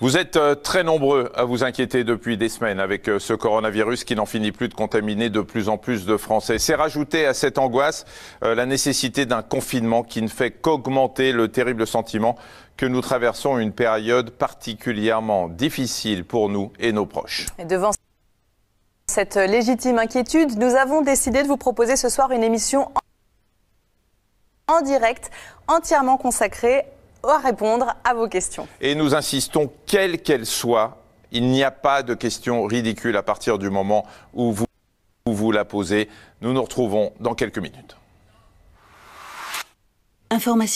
Vous êtes euh, très nombreux à vous inquiéter depuis des semaines avec euh, ce coronavirus qui n'en finit plus de contaminer de plus en plus de Français. C'est rajouté à cette angoisse euh, la nécessité d'un confinement qui ne fait qu'augmenter le terrible sentiment que nous traversons une période particulièrement difficile pour nous et nos proches. devant cette légitime inquiétude, nous avons décidé de vous proposer ce soir une émission en direct entièrement consacrée à répondre à vos questions. Et nous insistons, quelles qu'elles soient, il n'y a pas de question ridicule à partir du moment où vous, vous la posez. Nous nous retrouvons dans quelques minutes. Information.